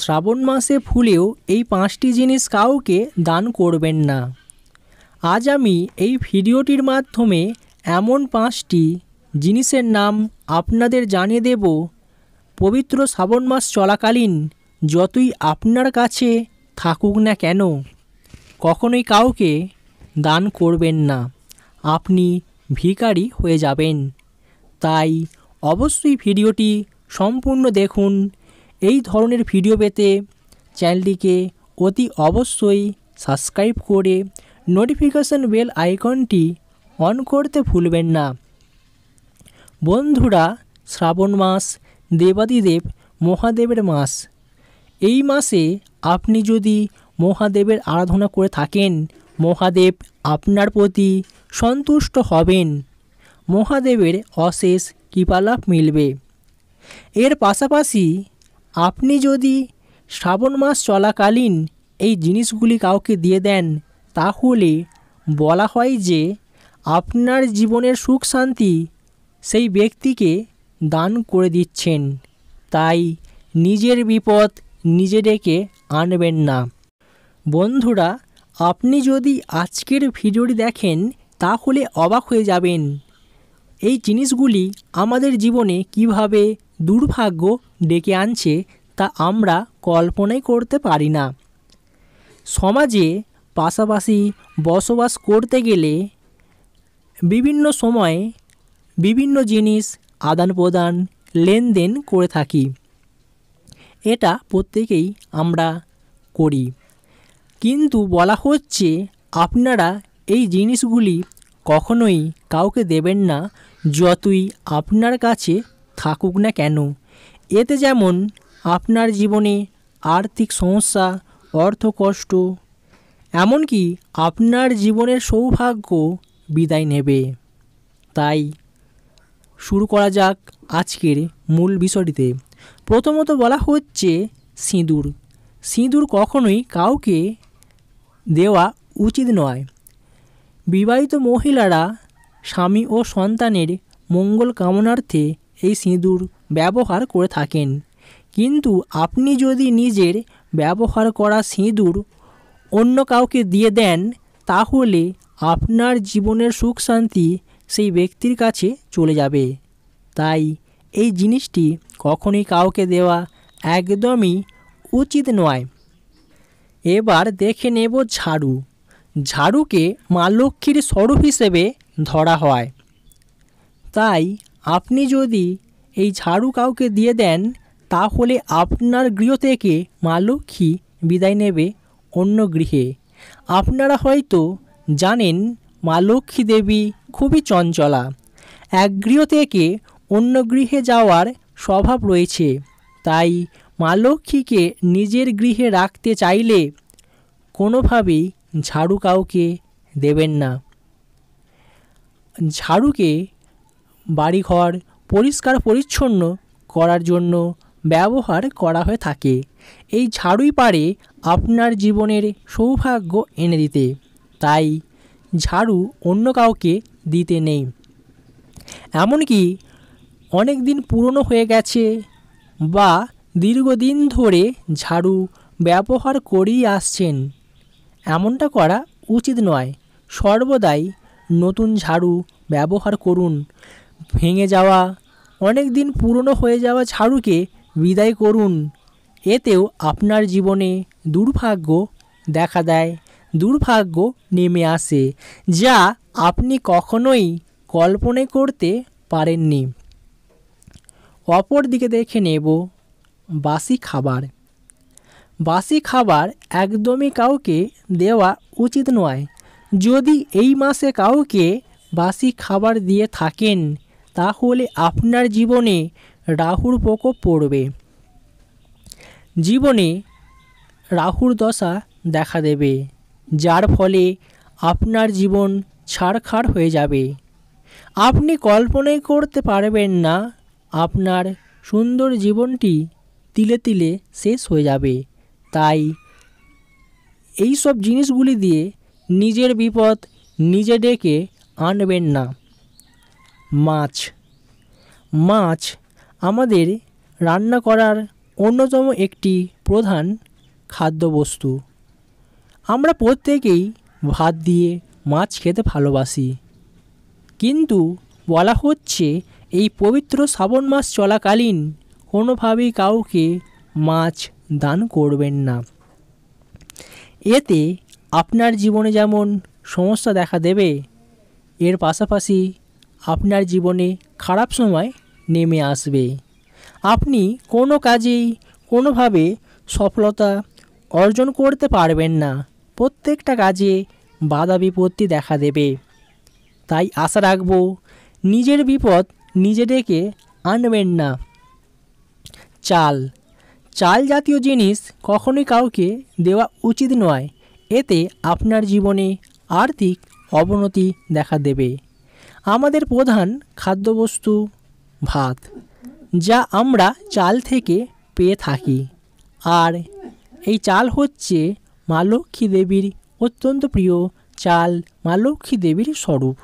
শ্রাবণ মাসে ফুলেও এই পাঁচটি জিনিস কাউকে দান করবেন না আজ আমি এই ভিডিওটির মাধ্যমে এমন পাঁচটি জিনিসের নাম আপনাদের জানিয়ে দেব পবিত্র শ্রাবণ মাস চলাকালীন যতই আপনার কাছে থাকুক না কেন কখনোই কাউকে দান করবেন না আপনি ভিকারি হয়ে যাবেন তাই অবশ্যই ভিডিওটি সম্পূর্ণ দেখুন এই ধরনের ভিডিও পেতে চ্যানেলটিকে অতি অবশ্যই সাবস্ক্রাইব করে নোটিফিকেশান বেল আইকনটি অন করতে ভুলবেন না বন্ধুরা শ্রাবণ মাস দেবাদিদেব মহাদেবের মাস এই মাসে আপনি যদি মহাদেবের আরাধনা করে থাকেন মহাদেব আপনার প্রতি সন্তুষ্ট হবেন মহাদেবের অশেষ কৃপালাভ মিলবে এর পাশাপাশি আপনি যদি শ্রাবণ মাস চলাকালীন এই জিনিসগুলি কাউকে দিয়ে দেন তাহলে বলা হয় যে আপনার জীবনের সুখ শান্তি সেই ব্যক্তিকে দান করে দিচ্ছেন তাই নিজের বিপদ নিজে ডেকে আনবেন না বন্ধুরা আপনি যদি আজকের ভিডিওটি দেখেন তাহলে অবাক হয়ে যাবেন এই জিনিসগুলি আমাদের জীবনে কিভাবে দুর্ভাগ্য ডেকে আনছে তা আমরা কল্পনাই করতে পারি না সমাজে পাশাপাশি বসবাস করতে গেলে বিভিন্ন সময়ে বিভিন্ন জিনিস আদান প্রদান লেনদেন করে থাকি এটা প্রত্যেকেই আমরা করি কিন্তু বলা হচ্ছে আপনারা এই জিনিসগুলি কখনোই কাউকে দেবেন না যতই আপনার কাছে থাকুক না কেন এতে যেমন আপনার জীবনে আর্থিক সমস্যা অর্থ কষ্ট এমনকি আপনার জীবনের সৌভাগ্য বিদায় নেবে তাই শুরু করা যাক আজকের মূল বিষয়টিতে প্রথমত বলা হচ্ছে সিঁদুর সিঁদুর কখনোই কাউকে দেওয়া উচিত নয় বিবাহিত মহিলারা স্বামী ও সন্তানের মঙ্গল কামনার্থে এই সিঁদুর ব্যবহার করে থাকেন কিন্তু আপনি যদি নিজের ব্যবহার করা সিঁদুর অন্য কাউকে দিয়ে দেন তাহলে আপনার জীবনের সুখ শান্তি সেই ব্যক্তির কাছে চলে যাবে তাই এই জিনিসটি কখনই কাউকে দেওয়া একদমই উচিত নয় এবার দেখে নেব ঝাড়ু ঝাড়ুকে মা লক্ষ্মীর স্বরূপ হিসেবে ধরা হয় তাই আপনি যদি এই ঝাড়ু কাউকে দিয়ে দেন তাহলে আপনার গৃহ থেকে মা লক্ষ্মী বিদায় নেবে অন্য গৃহে আপনারা হয়তো জানেন মা লক্ষ্মী দেবী খুবই চঞ্চলা এক গৃহ থেকে অন্য গৃহে যাওয়ার স্বভাব রয়েছে তাই মা লক্ষ্মীকে নিজের গৃহে রাখতে চাইলে কোনোভাবেই ঝাড়ু কাউকে দেবেন না ঝাড়ুকে বাড়িঘর পরিষ্কার পরিচ্ছন্ন করার জন্য ব্যবহার করা হয়ে থাকে এই ঝাড়ুই পারে আপনার জীবনের সৌভাগ্য এনে দিতে তাই ঝাড়ু অন্য কাউকে দিতে নেই এমনকি অনেক দিন পুরনো হয়ে গেছে বা দীর্ঘদিন ধরে ঝাড়ু ব্যবহার করেই আসছেন এমনটা করা উচিত নয় সর্বদাই নতুন ঝাড়ু ব্যবহার করুন ভেঙে যাওয়া অনেক দিন পুরনো হয়ে যাওয়া ঝাড়ুকে বিদায় করুন এতেও আপনার জীবনে দুর্ভাগ্য দেখা দেয় দুর্ভাগ্য নেমে আসে যা আপনি কখনোই কল্পনা করতে পারেননি অপর দিকে দেখে নেব বাসি খাবার বাসি খাবার একদমই কাউকে দেওয়া উচিত নয় যদি এই মাসে কাউকে বাসি খাবার দিয়ে থাকেন তাহলে আপনার জীবনে রাহুর প্রকোপ পড়বে জীবনে রাহুর দশা দেখা দেবে যার ফলে আপনার জীবন ছাড়খাড় হয়ে যাবে আপনি কল্পনাই করতে পারবেন না আপনার সুন্দর জীবনটি তিলে তিলে শেষ হয়ে যাবে তাই এই সব জিনিসগুলি দিয়ে নিজের বিপদ নিজে ডেকে আনবেন না মাছ মাছ আমাদের রান্না করার অন্যতম একটি প্রধান খাদ্যবস্তু আমরা প্রত্যেকেই ভাত দিয়ে মাছ খেতে ভালোবাসি কিন্তু বলা হচ্ছে এই পবিত্র শ্রাবণ মাস চলাকালীন কোনোভাবেই কাউকে মাছ দান করবেন না এতে আপনার জীবনে যেমন সমস্যা দেখা দেবে এর পাশাপাশি আপনার জীবনে খারাপ সময় নেমে আসবে আপনি কোনো কাজেই কোনোভাবে সফলতা অর্জন করতে পারবেন না প্রত্যেকটা কাজে বাধা বিপত্তি দেখা দেবে তাই আশা রাখব নিজের বিপদ নিজে ডেকে আনবেন না চাল চাল জাতীয় জিনিস কখনোই কাউকে দেওয়া উচিত নয় এতে আপনার জীবনে আর্থিক অবনতি দেখা দেবে আমাদের প্রধান খাদ্যবস্তু ভাত যা আমরা চাল থেকে পেয়ে থাকি আর এই চাল হচ্ছে মা লক্ষ্মী দেবীর অত্যন্ত প্রিয় চাল মা লক্ষ্মী দেবীর স্বরূপ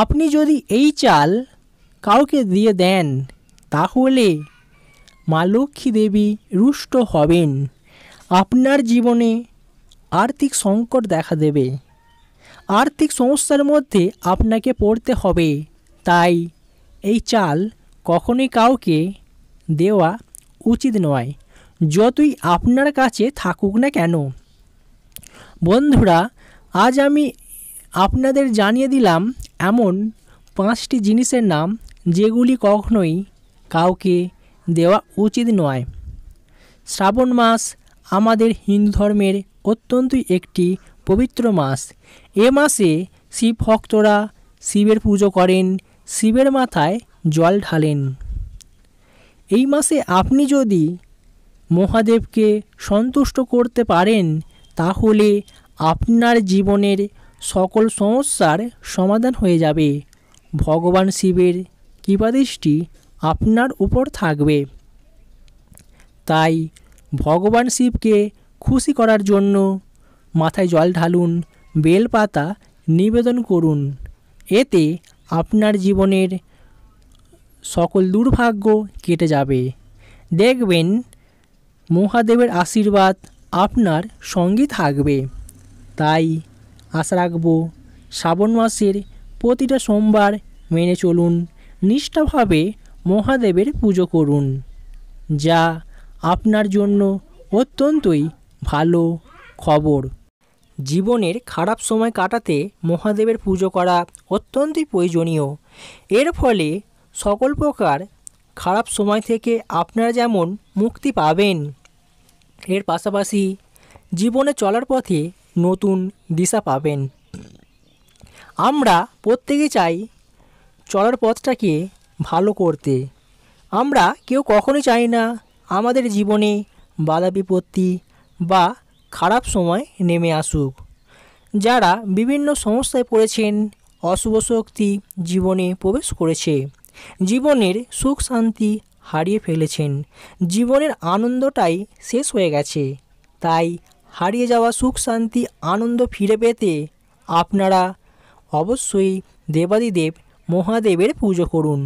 আপনি যদি এই চাল কাউকে দিয়ে দেন তাহলে মা লক্ষ্মী দেবী রুষ্ট হবেন আপনার জীবনে আর্থিক সংকট দেখা দেবে আর্থিক সমস্যার মধ্যে আপনাকে পড়তে হবে তাই এই চাল কখনোই কাউকে দেওয়া উচিত নয় যতই আপনার কাছে থাকুক না কেন বন্ধুরা আজ আমি আপনাদের জানিয়ে দিলাম এমন পাঁচটি জিনিসের নাম যেগুলি কখনোই কাউকে দেওয়া উচিত নয় শ্রাবণ মাস আমাদের হিন্দু ধর্মের অত্যন্তই একটি পবিত্র মাস এ মাসে শিব ভক্তরা শিবের পুজো করেন শিবের মাথায় জল ঢালেন এই মাসে আপনি যদি মহাদেবকে সন্তুষ্ট করতে পারেন তাহলে আপনার জীবনের সকল সমস্যার সমাধান হয়ে যাবে ভগবান শিবের কৃপাদৃষ্টি আপনার উপর থাকবে তাই ভগবান শিবকে খুশি করার জন্য মাথায় জল ঢালুন বেলপাতা নিবেদন করুন এতে আপনার জীবনের সকল দুর্ভাগ্য কেটে যাবে দেখবেন মহাদেবের আশীর্বাদ আপনার সঙ্গে থাকবে তাই আশা রাখব শ্রাবণ মাসের প্রতিটা সোমবার মেনে চলুন নিষ্ঠাভাবে মহাদেবের পুজো করুন যা আপনার জন্য অত্যন্তই ভালো খবর জীবনের খারাপ সময় কাটাতে মহাদেবের পুজো করা অত্যন্তই প্রয়োজনীয় এর ফলে সকল প্রকার খারাপ সময় থেকে আপনারা যেমন মুক্তি পাবেন এর পাশাপাশি জীবনে চলার পথে নতুন দিশা পাবেন আমরা প্রত্যেকে চাই চলার পথটাকে ভালো করতে আমরা কেউ কখনো চাই না আমাদের জীবনে বাধা বিপত্তি বা খারাপ সময় নেমে আসুক যারা বিভিন্ন সমস্যায় পড়েছেন অশুভ শক্তি জীবনে প্রবেশ করেছে জীবনের সুখ শান্তি হারিয়ে ফেলেছেন জীবনের আনন্দটাই শেষ হয়ে গেছে তাই হারিয়ে যাওয়া সুখ শান্তি আনন্দ ফিরে পেতে আপনারা অবশ্যই দেবাদিদেব মহাদেবের পুজো করুন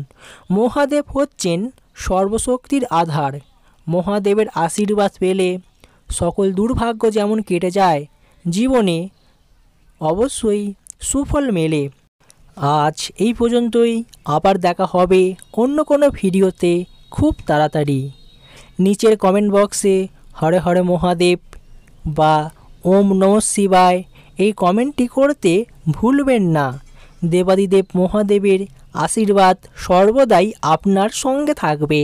মহাদেব হচ্ছেন সর্বশক্তির আধার মহাদেবের আশীর্বাদ পেলে সকল দুর্ভাগ্য যেমন কেটে যায় জীবনে অবশ্যই সুফল মেলে আজ এই পর্যন্তই আবার দেখা হবে অন্য কোনো ভিডিওতে খুব তাড়াতাড়ি নিচের কমেন্ট বক্সে হরে হরে মহাদেব বা ওম নম শিবায় এই কমেন্টটি করতে ভুলবেন না দেবাদিদেব মহাদেবের আশীর্বাদ সর্বদাই আপনার সঙ্গে থাকবে